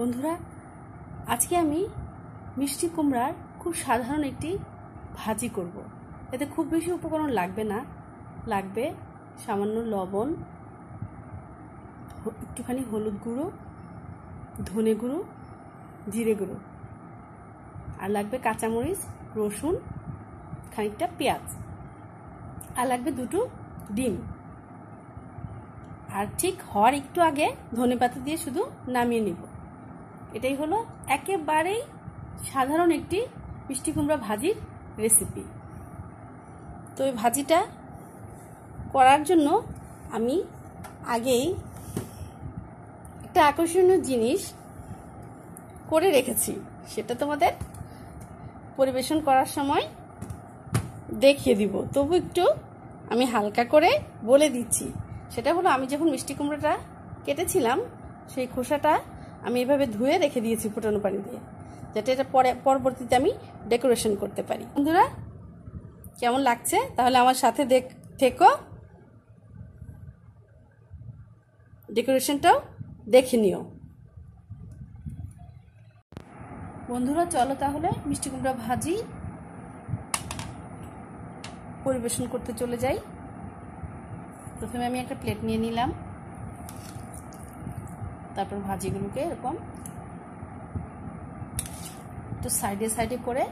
বন্ধুরা আজকে আমি মিষ্টি কুমড়ার খুব সাধারণ একটি ভাজি করব। এতে খুব বেশি উপকরণ লাগবে না লাগবে সামান্য লবণ একটুখানি হলুদ গুঁড়ো ধনে গুঁড়ো জিরে গুঁড়ো আর লাগবে কাঁচামরিচ রসুন খানিকটা পেঁয়াজ আর লাগবে দুটো ডিম আর ঠিক হওয়ার একটু আগে ধনে পাতা দিয়ে শুধু নামিয়ে নিব এটাই হলো একেবারেই সাধারণ একটি মিষ্টি কুমড়া ভাজির রেসিপি তো এই ভাজিটা করার জন্য আমি আগেই একটা আকর্ষণীয় জিনিস করে রেখেছি সেটা তোমাদের পরিবেশন করার সময় দেখিয়ে দিব তবু একটু আমি হালকা করে বলে দিচ্ছি সেটা হলো আমি যখন মিষ্টি কুমড়োটা কেটেছিলাম সেই খোসাটা আমি এভাবে ধুয়ে রেখে দিয়েছি ফুটানো পানি দিয়ে যাতে এটা পরে পরবর্তীতে আমি ডেকোরেশন করতে পারি বন্ধুরা কেমন লাগছে তাহলে আমার সাথে দেখ থেকো ডেকোরেশনটাও দেখে নিও বন্ধুরা চলো তাহলে মিষ্টি কুমড়া ভাজি পরিবেশন করতে চলে যাই প্রথমে আমি একটা প্লেট নিয়ে নিলাম তারপর ভাজিগুলোকে এরকম একটু সাইডে সাইডে করে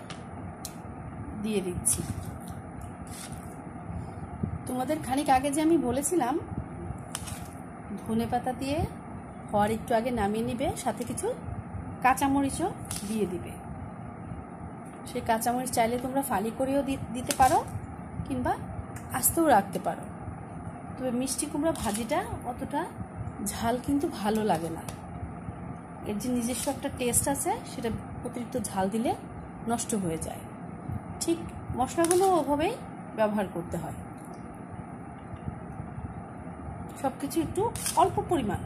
দিয়ে দিচ্ছি তোমাদের খানিক আগে যে আমি বলেছিলাম ধনে পাতা দিয়ে খড় একটু আগে নামিয়ে নিবে সাথে কিছু কাঁচামরিচও দিয়ে দিবে সেই কাঁচামরিচ চাইলে তোমরা ফালি করেও দিতে পারো কিংবা আস্তেও রাখতে পারো তবে মিষ্টি কুমড়া ভাজিটা অতটা ঝাল কিন্তু ভালো লাগে না এর যে নিজস্ব একটা টেস্ট আছে সেটা অতিরিক্ত ঝাল দিলে নষ্ট হয়ে যায় ঠিক মশলাগুলো ওভাবেই ব্যবহার করতে হয় সব কিছু একটু অল্প পরিমাণ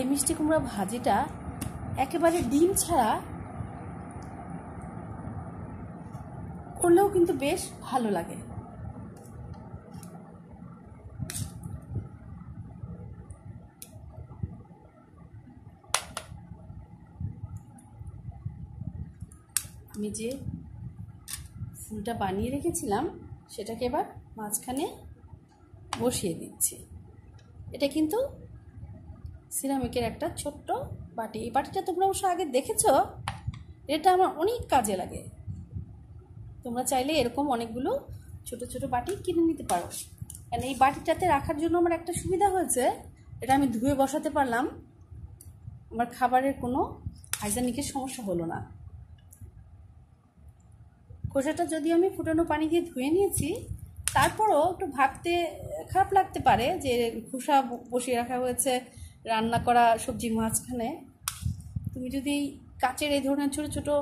এই মিষ্টি কুমড়া ভাজিটা একেবারে ডিম ছাড়া করলেও কিন্তু বেশ ভালো লাগে আমি যে ফুলটা বানিয়ে রেখেছিলাম সেটাকে এবার মাঝখানে বসিয়ে দিচ্ছি এটা কিন্তু সিরামিকের একটা ছোট্ট বাটি এই বাটিটা তোমরা অবশ্য আগে দেখেছ এটা আমার অনেক কাজে লাগে তোমরা চাইলে এরকম অনেকগুলো ছোট ছোট বাটি কিনে নিতে পারো কেন এই বাটিটাতে রাখার জন্য আমার একটা সুবিধা হয়েছে এটা আমি ধুয়ে বসাতে পারলাম আমার খাবারের কোনো হাইজানিকের সমস্যা হলো না খোসাটা যদি আমি ফুটানো পানি দিয়ে ধুয়ে নিয়েছি তারপরও একটু ভাবতে খারাপ লাগতে পারে যে খোসা বসিয়ে রাখা হয়েছে রান্না করা সবজির মাঝখানে তুমি যদি কাচের এই ধরনের ছোটো ছোটো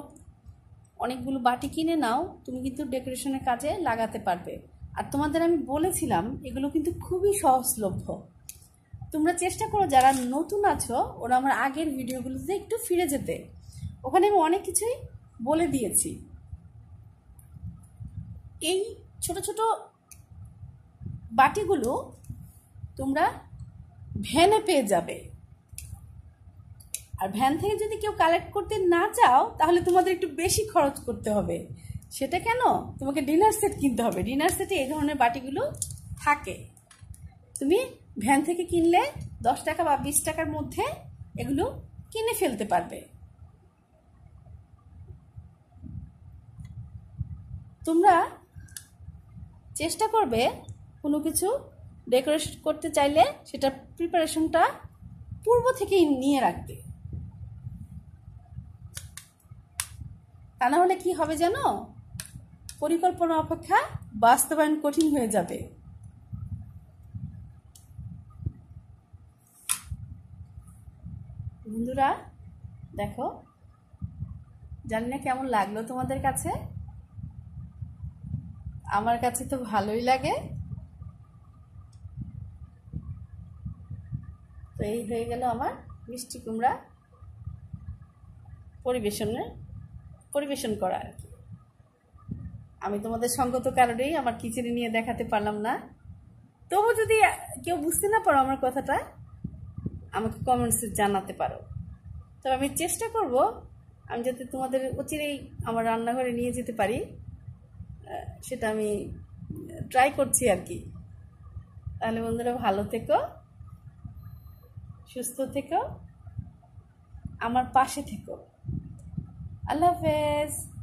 অনেকগুলো বাটি কিনে নাও তুমি কিন্তু ডেকোরেশনের কাজে লাগাতে পারবে আর তোমাদের আমি বলেছিলাম এগুলো কিন্তু খুবই সহজলভ্য তোমরা চেষ্টা করো যারা নতুন আছো ওরা আমার আগের ভিডিওগুলোতে একটু ফিরে যেতে ওখানে আমি অনেক কিছুই বলে দিয়েছি এই ছোট ছোট বাটিগুলো তোমরা ভ্যানে পেয়ে যাবে আর ভ্যান থেকে যদি কেউ কালেক্ট করতে না চাও তাহলে তোমাদের একটু বেশি খরচ করতে হবে সেটা কেন তোমাকে ডিনার সেট কিনতে হবে ডিনার সেটে এই ধরনের বাটিগুলো থাকে তুমি ভ্যান থেকে কিনলে দশ টাকা বা বিশ টাকার মধ্যে এগুলো কিনে ফেলতে পারবে তোমরা চেষ্টা করবে কোনো কিছু ডেকোরেশন করতে চাইলে সেটা প্রিপারেশনটা পূর্ব থেকেই নিয়ে রাখবে তা না হলে কি হবে যেন পরিকল্পনা অপেক্ষা বাস্তবায়ন কঠিন হয়ে যাবে বন্ধুরা দেখো জানি না কেমন লাগলো তোমাদের কাছে আমার কাছে তো ভালোই লাগে তো এই হয়ে গেল আমার মিষ্টি কুমড়া পরিবেশনের পরিবেশন করা আর কি আমি তোমাদের সঙ্গত কারণেই আমার কিচেনে নিয়ে দেখাতে পারলাম না তবু যদি কেউ বুঝতে না পারো আমার কথাটা আমাকে কমেন্টসে জানাতে পারো তবে আমি চেষ্টা করব আমি যাতে তোমাদের অচিরেই আমার রান্নাঘরে নিয়ে যেতে পারি সেটা আমি ট্রাই করছি আর কি তাহলে বন্ধুরা ভালো থেকো সুস্থ থেকো আমার পাশে থেকো আল্লাহ হাফেজ